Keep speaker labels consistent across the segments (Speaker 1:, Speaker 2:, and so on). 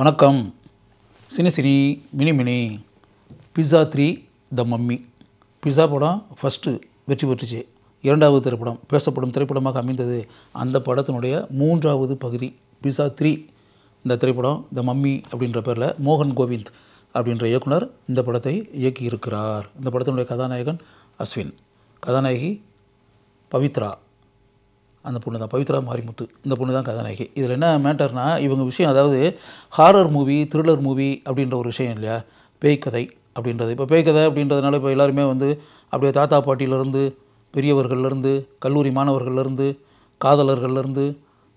Speaker 1: வணக்கம் cine cine mini mini pizza three the mummy pizza படம் first வெற்றி பெற்றுச்சு இரண்டாவது திரைப்படம் பேசப்படும் திரைப்படமாக அமைந்தது அந்த படத்தினுடைய மூன்றாவது பகுதி பிஸா த்ரீ இந்த திரைப்படம் த மம்மி அப்படின்ற பேரில் மோகன் கோவிந்த் அப்படின்ற இயக்குனர் இந்த படத்தை இயக்கியிருக்கிறார் இந்த படத்தினுடைய கதாநாயகன் அஸ்வின் கதாநாயகி பவித்ரா அந்த பொண்ணு தான் பவித்ரா மாரிமுத்து இந்த பொண்ணு தான் கதாநாயகி இதில் என்ன மேட்டர்னா இவங்க விஷயம் அதாவது ஹாரர் மூவி த்ரில்லர் மூவி அப்படின்ற ஒரு விஷயம் இல்லையா பேய் கதை அப்படின்றது இப்போ பேய் கதை அப்படின்றதுனால இப்போ எல்லாருமே வந்து அப்படியே தாத்தா பாட்டியிலேருந்து பெரியவர்கள்லேருந்து கல்லூரி மாணவர்கள்லேருந்து காதலர்கள்லேருந்து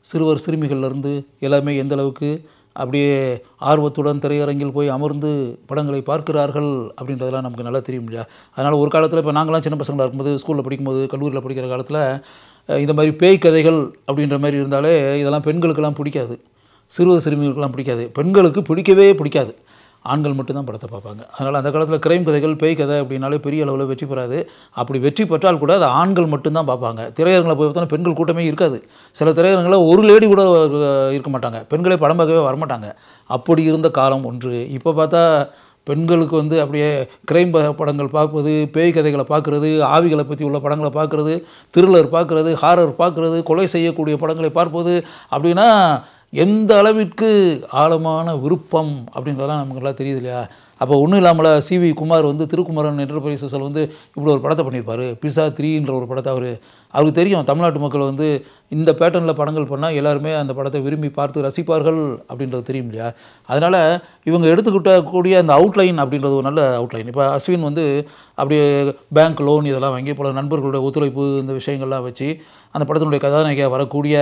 Speaker 1: சிறுவர் சிறுமிகள்லேருந்து எல்லாருமே எந்தளவுக்கு அப்படியே ஆர்வத்துடன் திரையரங்கில் போய் அமர்ந்து படங்களை பார்க்கிறார்கள் அப்படின்றதெல்லாம் நமக்கு நல்லா தெரியும் இல்லையா அதனால் ஒரு காலத்தில் இப்போ நாங்களாம் சின்ன பசங்களாக இருக்கும்போது ஸ்கூலில் படிக்கும்போது கல்லூரியில் படிக்கிற காலத்தில் இந்த மாதிரி பேய் கதைகள் அப்படின்ற மாதிரி இருந்தாலே இதெல்லாம் பெண்களுக்கெல்லாம் பிடிக்காது சிறுவர் சிறுமிகளுக்கெல்லாம் பிடிக்காது பெண்களுக்கு பிடிக்கவே பிடிக்காது ஆண்கள் மட்டும்தான் படத்தை பார்ப்பாங்க அதனால் அந்த காலத்தில் கிரைம் கதைகள் பேய் கதை அப்படின்னாலே பெரிய அளவில் வெற்றி பெறாது அப்படி வெற்றி பெற்றால் கூட அது ஆண்கள் மட்டும்தான் பார்ப்பாங்க திரையரங்களை போய் பார்த்தா பெண்கள் கூட்டமே இருக்காது சில திரையரங்களில் ஒரு லேடி கூட இருக்க மாட்டாங்க பெண்களே படம் பார்க்கவே வரமாட்டாங்க அப்படி இருந்த காலம் ஒன்று இப்போ பார்த்தா பெண்களுக்கு வந்து அப்படியே கிரைம் படங்கள் பார்ப்பது பேய் கதைகளை பார்க்குறது ஆவிகளை பற்றி உள்ள படங்களை பார்க்குறது திருளர் பார்க்குறது ஹாரர் பார்க்குறது கொலை செய்யக்கூடிய படங்களை பார்ப்பது அப்படின்னா எந்த அளவிற்கு ஆழமான விருப்பம் அப்படின்றதெல்லாம் நமக்கு நல்லா தெரியுது இல்லையா அப்போ ஒன்றும் இல்லாமல் சி வி குமார் வந்து திருக்குமரன் என்டர்பிரைசஸில் வந்து இப்படி ஒரு படத்தை பண்ணியிருப்பார் பிசா த்ரீன்ற ஒரு படத்தை அவர் அவருக்கு தெரியும் தமிழ்நாட்டு மக்கள் வந்து இந்த பேட்டர்னில் படங்கள் பண்ணால் எல்லாருமே அந்த படத்தை விரும்பி பார்த்து ரசிப்பார்கள் அப்படின்றது தெரியும் இல்லையா அதனால் இவங்க எடுத்துக்கிட்டக்கூடிய அந்த அவுட்லைன் அப்படின்றது ஒரு நல்ல அவுட்லைன் இப்போ அஸ்வின் வந்து அப்படியே பேங்க் லோன் இதெல்லாம் வாங்கி பல நண்பர்களுடைய ஒத்துழைப்பு இந்த விஷயங்கள்லாம் வச்சு அந்த படத்தினுடைய கதாநாயகியாக வரக்கூடிய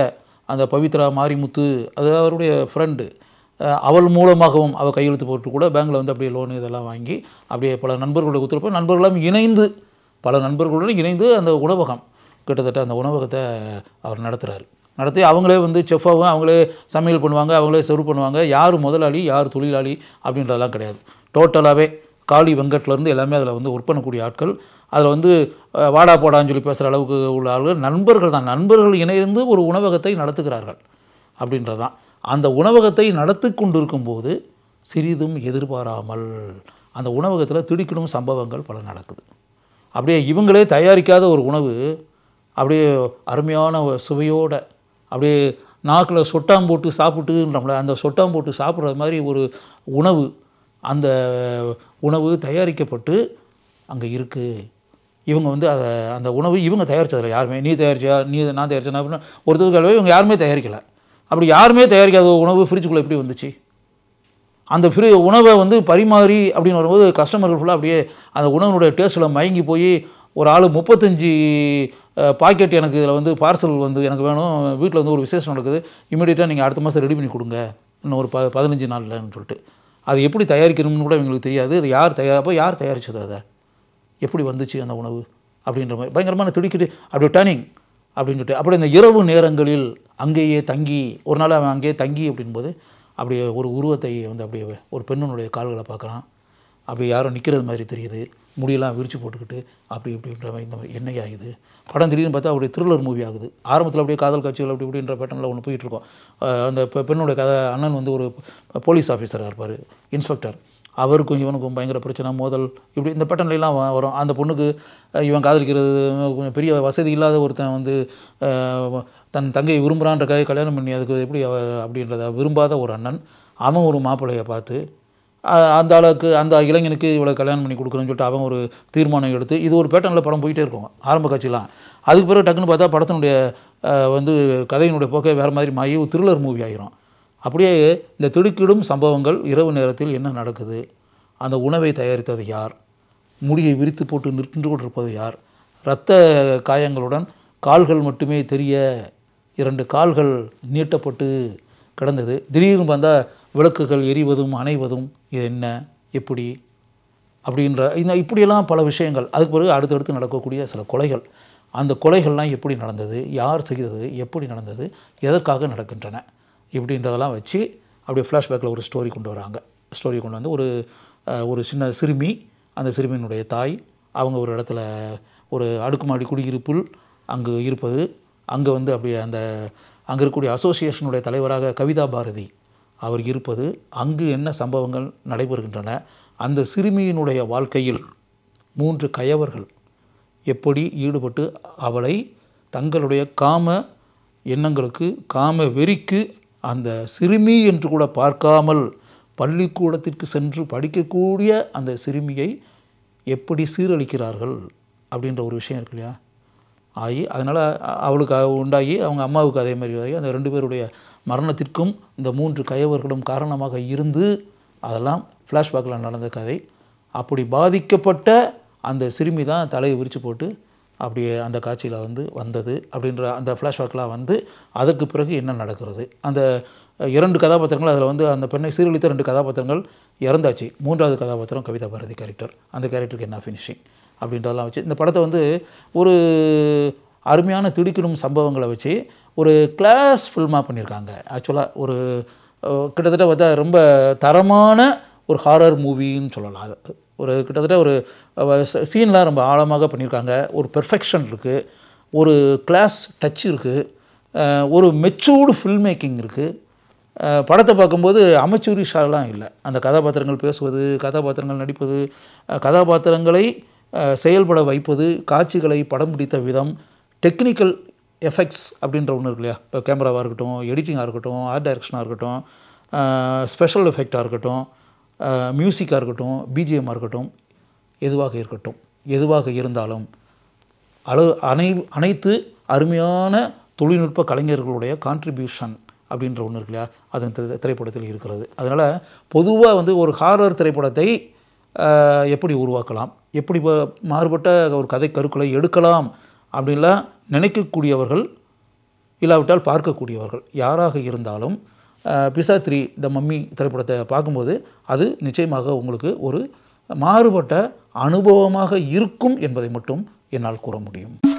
Speaker 1: அந்த பவித்ரா மாரிமுத்து அது அவருடைய ஃப்ரெண்டு அவள் மூலமாகவும் அவள் கையெழுத்து போட்டு கூட பேங்கில் வந்து அப்படியே லோன் இதெல்லாம் வாங்கி அப்படியே பல நண்பர்களுடைய கொடுத்துருப்போம் நண்பர்களும் இணைந்து பல நண்பர்களுடன் இணைந்து அந்த உணவகம் கிட்டத்தட்ட அந்த உணவகத்தை அவர் நடத்துகிறார் நடத்தி அவங்களே வந்து செஃப்பாகவும் அவங்களே சமையல் பண்ணுவாங்க அவங்களே செர்வ் பண்ணுவாங்க யார் முதலாளி யார் தொழிலாளி அப்படின்றதெல்லாம் கிடையாது டோட்டலாகவே காளி வெங்கட்லேருந்து எல்லாமே அதில் வந்து ஒர்க் பண்ணக்கூடிய ஆட்கள் அதில் வந்து வாடா போடான்னு சொல்லி பேசுகிற அளவுக்கு உள்ள ஆளுகள் நண்பர்கள் தான் நண்பர்கள் இணைந்து ஒரு உணவகத்தை நடத்துகிறார்கள் அப்படின்றதான் அந்த உணவகத்தை நடத்தி கொண்டிருக்கும் போது சிறிதும் எதிர்பாராமல் அந்த உணவகத்தில் திடுக்கிடும் சம்பவங்கள் பல நடக்குது அப்படியே இவங்களே தயாரிக்காத ஒரு உணவு அப்படியே அருமையான சுவையோடு அப்படியே நாக்கில் சொட்டாம் போட்டு சாப்பிட்டுன்றோம்ல அந்த சொட்டாம் போட்டு சாப்பிட்ற மாதிரி ஒரு உணவு அந்த உணவு தயாரிக்கப்பட்டு அங்கே இருக்குது இவங்க வந்து அதை அந்த உணவு இவங்க தயாரித்ததில்ல யாருமே நீ தயாரிச்சியா நீ நான் தயாரிச்சேன் அப்படின்னு அளவு இவங்க யாருமே தயாரிக்கலை அப்படி யாருமே தயாரிக்காத உணவு ஃப்ரிட்ஜுக்குள்ளே எப்படி வந்துச்சு அந்த ஃப்ரி உணவை வந்து பரிமாறி அப்படின்னு வரும்போது கஸ்டமர்கள் ஃபுல்லாக அப்படியே அந்த உணவனுடைய டேஸ்ட்டில் மயங்கி போய் ஒரு ஆள் முப்பத்தஞ்சு பாக்கெட் எனக்கு இதில் வந்து பார்சல் வந்து எனக்கு வேணும் வீட்டில் வந்து ஒரு விசேஷம் நடக்குது இமீடியட்டாக நீங்கள் அடுத்த மாதம் ரெடி பண்ணி கொடுங்க இன்னும் ஒரு ப பதினஞ்சு நாளில்னு சொல்லிட்டு அது எப்படி தயாரிக்கணும்னு கூட எங்களுக்கு தெரியாது அது யார் தயார் அப்போ யார் தயாரித்தது அதை எப்படி வந்துச்சு அந்த உணவு அப்படின்ற மாதிரி பயங்கரமான திடுக்கிட்டு அப்படி டர்னிங் அப்படின்னு சொல்லிட்டு அப்படி இந்த இரவு நேரங்களில் அங்கேயே தங்கி ஒரு நாள் அவன் அங்கேயே தங்கி அப்படின்போது அப்படியே ஒரு உருவத்தை வந்து அப்படியே ஒரு பெண்ணுடைய கால்களை பார்க்குறான் அப்படி யாரும் நிற்கிறது மாதிரி தெரியுது முடியெல்லாம் விரித்து போட்டுக்கிட்டு அப்படி இப்படின்ற மாதிரி இந்த மாதிரி எண்ணெய் ஆகுது படம் திடீர்னு பார்த்தா அப்படியே த்ரில்லர் மூவி ஆகுது ஆரம்பத்தில் அப்படியே காதல் காட்சிகள் அப்படி இப்படின்ற பேட்டனில் ஒன்று போயிட்டுருக்கோம் அந்த பெண்ணுடைய கதை அண்ணன் வந்து ஒரு போலீஸ் ஆஃபீஸராக இருப்பார் இன்ஸ்பெக்டர் அவருக்கும் இவனுக்கும் பயங்கர பிரச்சனை மோதல் இப்படி இந்த பேட்டர்ன்லாம் வரும் அந்த பொண்ணுக்கு இவன் காதலிக்கிறது கொஞ்சம் பெரிய வசதி இல்லாத ஒருத்தன் வந்து தன் தங்கை விரும்புகிறான்றக்காக கல்யாணம் பண்ணி அதுக்கு எப்படி அப்படின்றத விரும்பாத ஒரு அண்ணன் அவன் ஒரு மாப்பிள்ளையை பார்த்து அந்த அளவுக்கு அந்த இளைஞனுக்கு இவ்வளோ கல்யாணம் பண்ணி கொடுக்குறேன்னு சொல்லிட்டு அவன் ஒரு தீர்மானம் எடுத்து இது ஒரு பேட்டனில் படம் போயிட்டே இருக்கும் ஆரம்ப காட்சிலாம் அதுக்கு பிறகு டக்குன்னு பார்த்தா படத்தினுடைய வந்து கதையினுடைய போக்கே வேறு மாதிரி மாயி ஒரு த்ரில்லர் மூவி ஆகிரும் அப்படியே இந்த திடுக்கிடும் சம்பவங்கள் இரவு நேரத்தில் என்ன நடக்குது அந்த உணவை தயாரித்தது யார் முடியை விரித்து போட்டு நின்று கொண்டிருப்பது யார் இரத்த காயங்களுடன் கால்கள் மட்டுமே தெரிய இரண்டு கால்கள் நீட்டப்பட்டு கிடந்தது திடீர்னு வந்தால் விளக்குகள் எரிவதும் அணைவதும் இது என்ன எப்படி அப்படின்ற இந்த இப்படியெல்லாம் பல விஷயங்கள் அதுக்கு பிறகு அடுத்தடுத்து நடக்கக்கூடிய சில கொலைகள் அந்த கொலைகள்லாம் எப்படி நடந்தது யார் செய்தது எப்படி நடந்தது எதற்காக நடக்கின்றன இப்படின்றதெல்லாம் வச்சு அப்படியே ஃப்ளாஷ்பேக்கில் ஒரு ஸ்டோரி கொண்டு வராங்க ஸ்டோரி கொண்டு வந்து ஒரு ஒரு சின்ன சிறுமி அந்த சிறுமியினுடைய தாய் அவங்க ஒரு இடத்துல ஒரு அடுக்குமாடி குடியிருப்பில் அங்கு இருப்பது அங்கே வந்து அப்படியே அந்த அங்கே இருக்கக்கூடிய அசோசியேஷனுடைய தலைவராக கவிதா பாரதி அவர் இருப்பது அங்கு என்ன சம்பவங்கள் நடைபெறுகின்றன அந்த சிறுமியினுடைய வாழ்க்கையில் மூன்று கயவர்கள் எப்படி ஈடுபட்டு அவளை தங்களுடைய காம எண்ணங்களுக்கு காம வெறிக்கு அந்த சிறுமி என்று கூட பார்க்காமல் பள்ளிக்கூடத்திற்கு சென்று படிக்கக்கூடிய அந்த சிறுமியை எப்படி சீரழிக்கிறார்கள் அப்படின்ற ஒரு விஷயம் இருக்கு இல்லையா ஆகி அதனால் அவளுக்கு உண்டாகி அவங்க அம்மாவுக்கு அதே மாதிரி ஆகி அந்த ரெண்டு பேருடைய மரணத்திற்கும் இந்த மூன்று கயவர்களும் காரணமாக இருந்து அதெல்லாம் ஃப்ளாஷ்பேக்கில் நடந்த கதை அப்படி பாதிக்கப்பட்ட அந்த சிறுமி தான் தலையை விரித்து போட்டு அப்படி அந்த காட்சியில் வந்து வந்தது அப்படின்ற அந்த ஃப்ளாஷ்பேக்லாம் வந்து அதற்கு பிறகு என்ன நடக்கிறது அந்த இரண்டு கதாபாத்திரங்கள் அதில் வந்து அந்த பெண்ணை சீரழித்த ரெண்டு கதாபாத்திரங்கள் இறந்தாச்சு மூன்றாவது கதாபாத்திரம் கவிதா பாரதி கேரக்டர் அந்த கேரக்டருக்கு என்ன ஃபினிஷிங் அப்படின்றதெல்லாம் வச்சு இந்த படத்தை வந்து ஒரு அருமையான திடுக்கிடும் சம்பவங்களை வச்சு ஒரு கிளாஸ் ஃபில்மாக பண்ணியிருக்காங்க ஆக்சுவலாக ஒரு கிட்டத்தட்ட பார்த்தா ரொம்ப தரமான ஒரு ஹாரர் மூவின்னு சொல்லலாம் அது ஒரு கிட்டத்தட்ட ஒரு சீன்லாம் ரொம்ப ஆழமாக பண்ணியிருக்காங்க ஒரு பெர்ஃபெக்ஷன் இருக்குது ஒரு கிளாஸ் டச் இருக்குது ஒரு மெச்சூர்டு ஃபில் மேக்கிங் இருக்குது படத்தை பார்க்கும்போது அமைச்சூரி இல்லை அந்த கதாபாத்திரங்கள் பேசுவது கதாபாத்திரங்கள் நடிப்பது கதாபாத்திரங்களை செயல்பட வைப்பது காட்சிகளை படம் பிடித்த விதம் டெக்னிக்கல் எஃபெக்ட்ஸ் அப்படின்ற ஒன்று இருக்கு இல்லையா இப்போ கேமராவாக இருக்கட்டும் எடிட்டிங்காக இருக்கட்டும் ஆர்ட் டைரக்ஷனாக இருக்கட்டும் ஸ்பெஷல் எஃபெக்டாக இருக்கட்டும் மியூசிக்காக இருக்கட்டும் பிஜிஎம்மாக இருக்கட்டும் எதுவாக இருக்கட்டும் எதுவாக இருந்தாலும் அளவு அனை அனைத்து அருமையான தொழில்நுட்ப கலைஞர்களுடைய கான்ட்ரிபியூஷன் அப்படின்ற ஒன்று இருக்கு இல்லையா திரை திரைப்படத்தில் இருக்கிறது அதனால் பொதுவாக வந்து ஒரு ஹாரர் திரைப்படத்தை எப்படி உருவாக்கலாம் எப்படி மாறுபட்ட ஒரு கதை கருக்களை எடுக்கலாம் அப்படின்லாம் நினைக்கக்கூடியவர்கள் இல்லாவிட்டால் பார்க்கக்கூடியவர்கள் யாராக இருந்தாலும் பிசா த்ரீ த மம்மி திரைப்படத்தை பார்க்கும்போது அது நிச்சயமாக உங்களுக்கு ஒரு மாறுபட்ட அனுபவமாக இருக்கும் என்பதை மட்டும் என்னால் கூற முடியும்